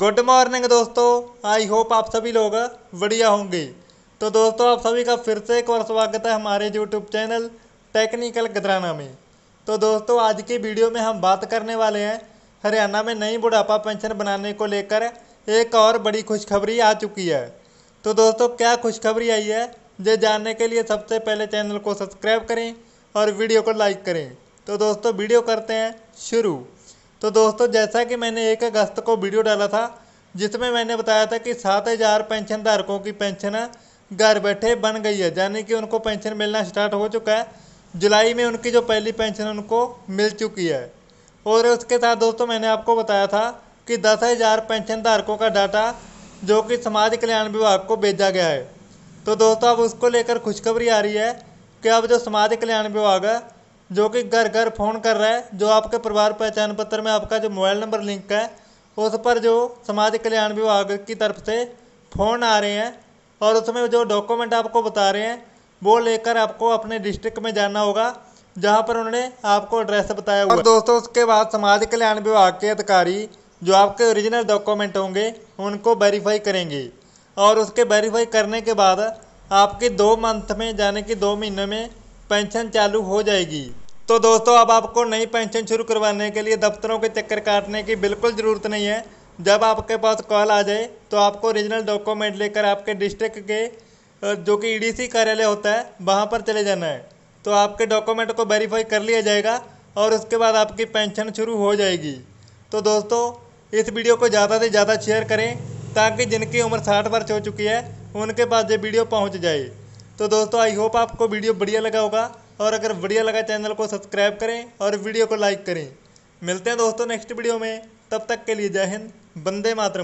good morning दोस्तों I hope आप सभी लोग बढ़िया होंगे तो दोस्तों आप सभी का फिर से एक और स्वागत है हमारे यूट्यूब चैनल टेक्निकल गदराना में तो दोस्तों आज की वीडियो में हम बात करने वाले हैं हरियाणा में नई बुढ़ापा पेंशन बनाने को लेकर एक और बड़ी खुशखबरी आ चुकी है तो दोस्तों क्या खुशखबरी आई है ये जानने के लिए सबसे पहले चैनल को सब्सक्राइब करें और वीडियो को लाइक करें तो दोस्तों वीडियो करते हैं शुरू तो दोस्तों जैसा कि मैंने एक अगस्त को वीडियो डाला था जिसमें मैंने बताया था कि सात हज़ार पेंशन धारकों की पेंशन घर बैठे बन गई है यानी कि उनको पेंशन मिलना स्टार्ट हो चुका है जुलाई में उनकी जो पहली पेंशन उनको मिल चुकी है और उसके साथ दोस्तों मैंने आपको बताया था कि दस हज़ार पेंशन धारकों का डाटा जो कि समाज कल्याण विभाग को भेजा गया है तो दोस्तों अब उसको लेकर खुशखबरी आ रही है कि अब जो समाज कल्याण विभाग है जो कि घर घर फ़ोन कर रहा है जो आपके परिवार पहचान पत्र में आपका जो मोबाइल नंबर लिंक है उस पर जो समाज कल्याण विभाग की तरफ से फ़ोन आ रहे हैं और उसमें जो डॉक्यूमेंट आपको बता रहे हैं वो लेकर आपको अपने डिस्ट्रिक्ट में जाना होगा जहाँ पर उन्होंने आपको एड्रेस बताया हुआ और दोस्तों उसके बाद समाज कल्याण विभाग के अधिकारी जो आपके ओरिजिनल डॉक्यूमेंट होंगे उनको वेरीफाई करेंगे और उसके वेरीफाई करने के बाद आपके दो मंथ में यानी कि दो महीने में पेंशन चालू हो जाएगी तो दोस्तों अब आपको नई पेंशन शुरू करवाने के लिए दफ्तरों के चक्कर काटने की बिल्कुल ज़रूरत नहीं है जब आपके पास कॉल आ जाए तो आपको ओरिजिनल डॉक्यूमेंट लेकर आपके डिस्ट्रिक्ट के जो कि ईडीसी e कार्यालय होता है वहाँ पर चले जाना है तो आपके डॉक्यूमेंट को वेरीफाई कर लिया जाएगा और उसके बाद आपकी पेंशन शुरू हो जाएगी तो दोस्तों इस वीडियो को ज़्यादा से ज़्यादा शेयर करें ताकि जिनकी उम्र साठ वर्ष हो चुकी है उनके पास ये वीडियो पहुँच जाए तो दोस्तों आई होप आपको वीडियो बढ़िया लगा होगा और अगर बढ़िया लगा चैनल को सब्सक्राइब करें और वीडियो को लाइक करें मिलते हैं दोस्तों नेक्स्ट वीडियो में तब तक के लिए जय हिंद बंदे मातरम